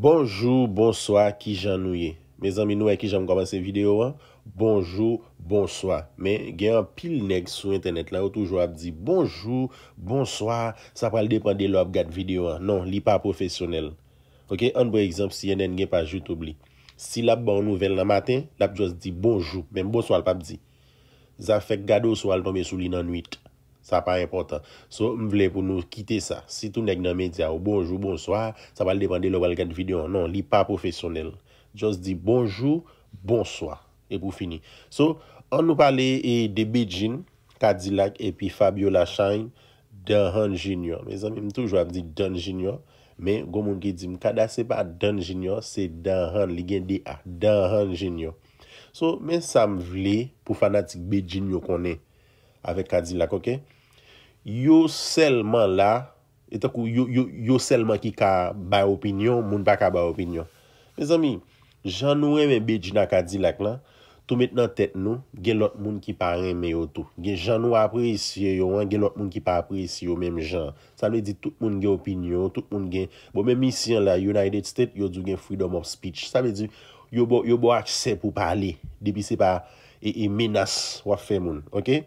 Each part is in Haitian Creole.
Bonjour, bonsoir, ki jan nouye. Me zan mi nouye ki jan m kompase video an. Bonjour, bonsoir. Me gen an pil neg sou internet la ou toujou ap di. Bonjour, bonsoir, sa pral depande lo ap gad video an. Non, li pa profesyonel. Ok, an boye ekzamp si yen den gen pa YouTube li. Si lap ban nouvel nan maten, lap jwa se di bonjou, men bonsoir ap ap di. Za fek gado sou al tombe sou li nan nwit. Sa pa impotant. So, m vle pou nou kite sa. Si tou nek nan media ou bonjou, bonsoy, sa pa li depande lo balik an videon. Non, li pa profesyonel. Just di bonjou, bonsoy. E pou fini. So, an nou pale e de Beijing, Cadillac, epi Fabiola Shine, Dunhan Junior. Me zan mi m toujwa m di Dunhan Junior. Men, gomon ki di m kadase pa Dunhan Junior, se Dunhan, li gen di a. Dunhan Junior. So, men sa m vle pou fanatik Beijing yo konen. Avèk Kadilak, okè? Yo selman la, etakou, yo selman ki ka ba opinyon, moun pa ka ba opinyon. Mè zami, jan nou eme bejina Kadilak la, tou met nan tèt nou, gen lot moun ki pa reme yo tou. Gen jan nou apre isye yo, gen lot moun ki pa apre isye yo, mèm jan. Sa mè di, tout moun gen opinyon, tout moun gen, bo mè misyon la, United States yo dougen freedom of speech. Sa mè di, yo bo akse pou pali. Depi se pa, e, e menas wafè moun, okè?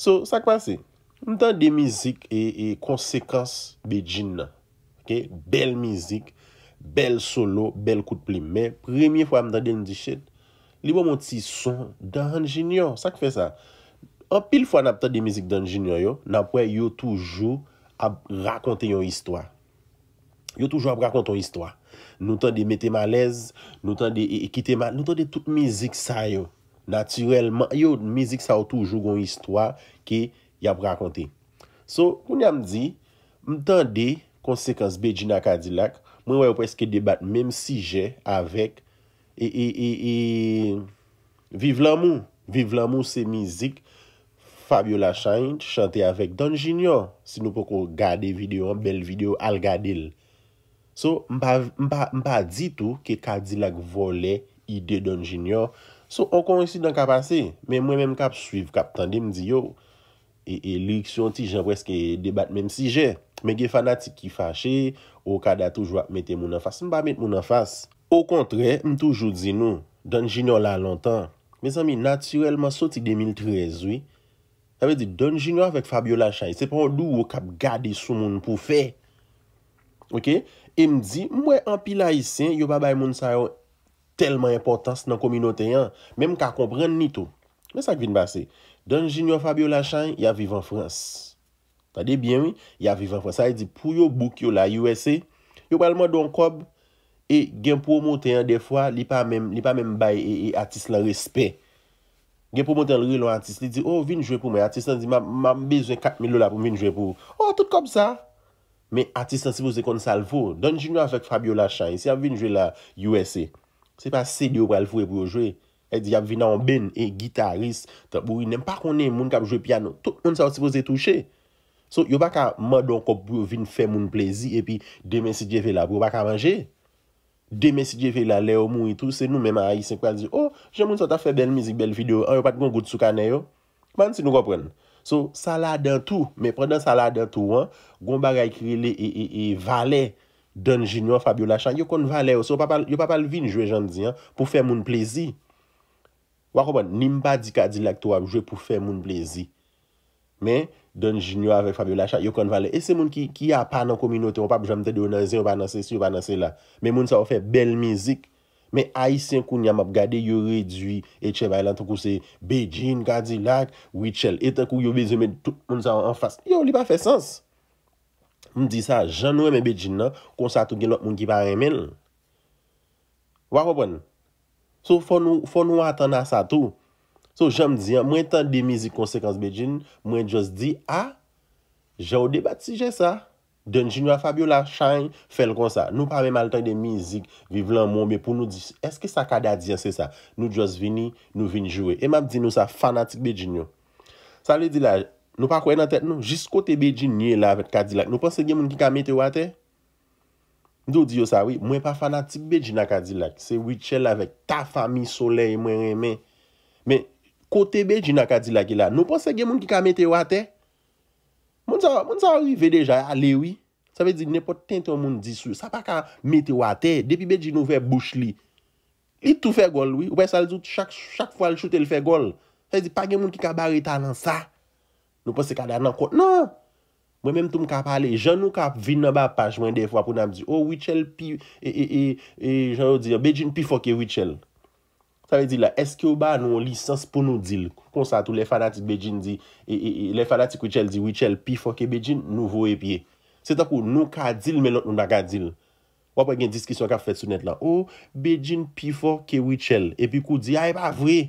So, sa kwa se? Mwen tan de mizik e, e konsekans be djin nan. Bel mizik, bel solo, bel kout pli. Me, premye fwa mwen tan den di chet, li bon mwen ti son dan jinyon. Sa kwe sa? An pil fwa nan tan de mizik dan jinyon yo, nan pwe yo toujou ap rakonte yon histwa. Yo toujou ap rakonte yon histwa. Nou tan de mette ma lez, nou tan de ekite e ma, nou tan de tout mizik sa yo. Natyrelman, yo mizik sa ou toujou goun histwa ki yap rakonte. So, koun ya mdi, mtande konsekans bejina Kadilak, mwen wè ou pweske debat mem sije avèk e vive lan mou, vive lan mou se mizik Fabiola Chant chante avèk Don Junior si nou pou kou gade videyo an bel videyo al gade il. So, mpa ditou ki Kadilak vole ide Don Junior mwen wè ou pweske debat men sije avèk So, an kon resi dan kapase, men mwen men kap suiv kap tande, mdi yo, e, e liriksyon ti jen preske debat menm si jen, men gen fanatik ki fache, ou kada toujwa mette moun an fase, mba mette moun an fase. Ou kontre, m toujou di nou, Don Gino la lantan, men san mi naturelman sou ti 2013, oui, an me di, Don Gino vek Fabiola Chay, sepon dou ou kap gade sou moun pou fe, ok, e mdi, mwen an pila isen, yo babay moun sa yon, telman importans nan komino teyan, menm ka kompren nito. Mwen sa kvin basi, Don Junior Fabio Lachan, ya vivan Frans. Tade bien, ya vivan Frans. Sa yi di, pou yo bouk yo la U.S.A., yo palman Don Kob, e gen pou moun teyan defwa, li pa menm baye, e atis lan respet. Gen pou moun ten ril an atis, li di, oh vin jwe pou men, atis nan di, ma bezwen 4 mil lola pou vin jwe pou. Oh, tout kom sa. Men atis nan sivou se kon salvo. Don Junior fek Fabio Lachan, si a vin jwe la U.S.A., Se pa se diyo pral fwe pou yo jwe. E diyam vina an ben, e gitarist, taboui, nem pa konen moun kap jwe piano. Tout, moun sa osipose touche. So, yo baka, man don kop pou yo vin fwe moun plezi, e pi, demensi diye vela pou yo baka manje. Demensi diye vela, le omou itou, se nou menman a yi se pral diyo, oh, jen moun sa ta fwe bel mizik, bel video, an yo pati moun gout soukane yo. Man si nou gopren? So, salade an tou, me prendan salade an tou, gomba ga ekrile e, e, e vale, Don Jinyon, Fabio Lachan, yon kon vale os. Yon pa pal vin jwe jan di, pou fe moun plezi. Wakoban, nimba di Kadilak tou ap jwe pou fe moun plezi. Men, Don Jinyon avek Fabio Lachan, yon kon vale. E se moun ki a pa nan kominote, yon pa pa jwamte de yon anse, yon pa anse yon, yon pa anse la. Men moun sa ou fe bel mizik. Men Aisyen kou nyam ap gade, yon redui etche baylan. Tou kou se Beijing, Kadilak, Weechel. Etten kou yon vezi men tout moun sa an fas. Yon li pa fe sens. M di sa, jan nou eme bedjin nan, kon sa tou gen lop moun ki pare men. Wak wapwen? Sou fò nou, fò nou atan nan sa tou. Sou jan m di, mwen tan de mizik konsekans bedjin, mwen jous di, a, jan ou debat si jen sa? Don jinyo a Fabio la chay, fel kon sa. Nou pare maltek de mizik, vive lan moun, be pou nou di, eske sa kada di an se sa? Nou jous vini, nou vini jowe. E map di nou sa, fanatik bedjin yo. Sa li di la, Nou pa kwe nan tet nou, jis kote beji nye la avet kadilak. Nou pa se gen moun ki ka mete wate? Mdou diyo sa, oui, mwen pa fana tip beji na kadilak. Se wichel avek ta fami soley mwen remen. Men, kote beji na kadilak e la, nou pa se gen moun ki ka mete wate? Moun sa wawive deja, ale wii. Sa vezi, nepo tento moun disu. Sa pa ka mete wate, depi beji nou ve bouch li. I tou fe gol, wii. Ou pe sal zout, chak fwa l choute, el fe gol. Sa vezi, pa gen moun ki ka bareta nan sa. Sa. Nou pa se ka da nan kwa, nan! Mwen menm tou m ka pale, jan nou ka vin naba pajman def, wapou nam di, o, oh, wichel pi, e, e, e, e, jan nou di, bejin pi foke wichel. Sa ve di la, eske ou ba nou li sas pou nou dil? Kon sa tou lefa datik bejin di, e, e, e, lefa datik wichel di, wichel pi foke bejin, nou vowe pi e. Se ta pou, nou ka dil, men lot nou baka dil. Wapou gen diskisyon ka fwe su net la, o, oh, bejin pi foke wichel. E pi kou di, a, e pa vwe e.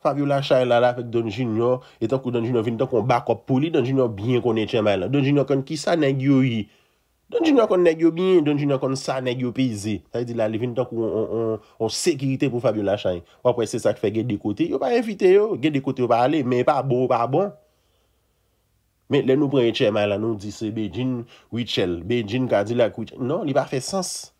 Fabiola Chay la la fek Donjin yo, etan kou Donjin yo vintan kon bakop pou li, Donjin yo byen kon eche may la. Donjin yo kon ki sa negyo yi. Donjin yo kon negyo byen, Donjin yo kon sa negyo peyze. Sa yi di la, li vintan kon on sekirite pou Fabiola Chay. Wapwe se sa te fe gede kote, yo pa evite yo. Gede kote yo pa ale, men pa bo, pa bon. Men, le nou pre eche may la, nou di se Beijing, Weechel. Beijing ka di la ki Weechel. Non, li pa fe sens.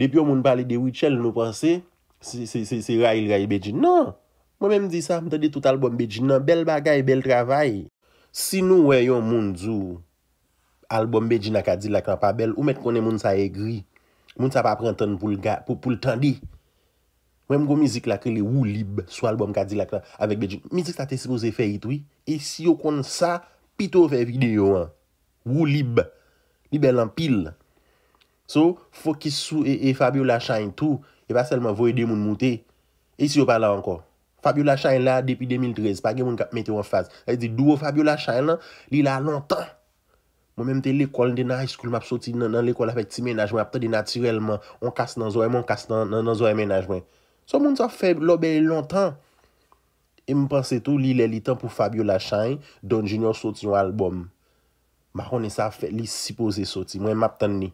Depi yo moun pale de Weechel nou pense, se rayi rayi Beijing. Non. Mwen menm di sa, mwen te de tout albom Bejina. Bel bagay, bel travay. Si nou weyon moun zou, albom Bejina ka di lakran pa bel, ou met konen moun sa egri. Moun sa pa prantan pou l'tandi. Mwen mwen go mizik lakri le woulib sou albom ka di lakran avek Bejina. Mizik sa te sipoze fe itwi. E si yo kon sa, pito fe video an. Woulib. Li bel an pil. So, fokis sou e, e Fabio la chayn tou. E pa selman voye de moun mouti. E si yo pala anko. Fabio Lachagne la depi 2013, pa gen moun kap mette ou an faz. E di dou o Fabio Lachagne lan, li la lontan. Moun menmte l'ekol de nan high school map soti nan l'ekol la fek ti menajmen, apte de naturelman, on kase nan zoye, moun kase nan zoye menajmen. So moun sa feb lobe lontan. E moun panse tou, li le li tan pou Fabio Lachagne, Don Junior soti nou albom. Mwen mwen sa fek li sipose soti, mwen map tan ni.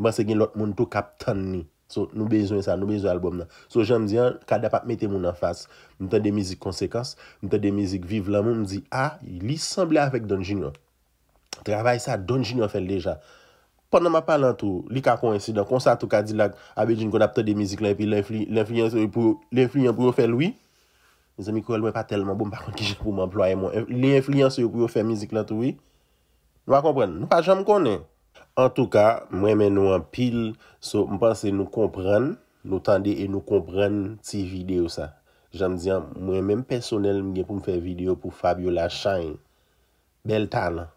Mwen se gen lot moun tou kap tan ni. So nou bezwen sa, nou bezwen alboum nan. So jèm diyan, kade pa mète moun an fas, nou tè de mizik konsekans, nou tè de mizik vive lan, moun m di, a, ah, li semblè avèk Don Junior. Travay sa, Don Junior fèl deja. Ponan ma palan tou, li ka kouensi, konsa tou ka di la, abe djin kon ap tè de mizik la, epi l'infli, l'infli yon e pou, l'infli yon pou yon fèl, oui? Mè zè mi kouèl mwen pa telman, bou m pa kontijè pou m'amploye mwen. L'infli yon pou yon fè mizik la, tou, oui? Nou a En tou ka, mwen men nou an pil, so mwen panse nou kompren, nou tan de e nou kompren ti video sa. Janm diyan, mwen men mwen personel mwen gen pou mwen fè video pou Fabio Lachagne. Bel talan.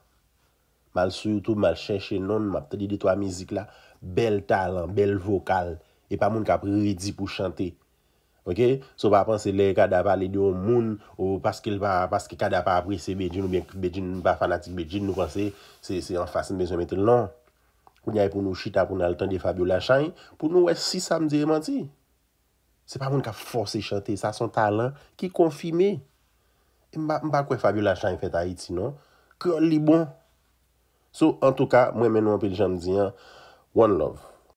Mal sou YouTube, mal chèche non, ma ptè di de to a mizik la. Bel talan, bel vokal. E pa moun ka prèdi pou chante. Ok? So pa panse lè kada pa lè diyo moun, ou paske kada pa apri se bejine ou bejine, pa fanatik bejine, nou panse se yon fasyon bezon mette lè nan. pou nyay pou nou shita pou nan l tan de Fabio Lachagne, pou nou wè si samdièman ti. Se pa moun ka force chante sa, son talan ki konfime. E mba kwe Fabio Lachagne fè ta iti, non? Kèl li bon. So, an tou ka, mwen menou an pe l chan di, one love.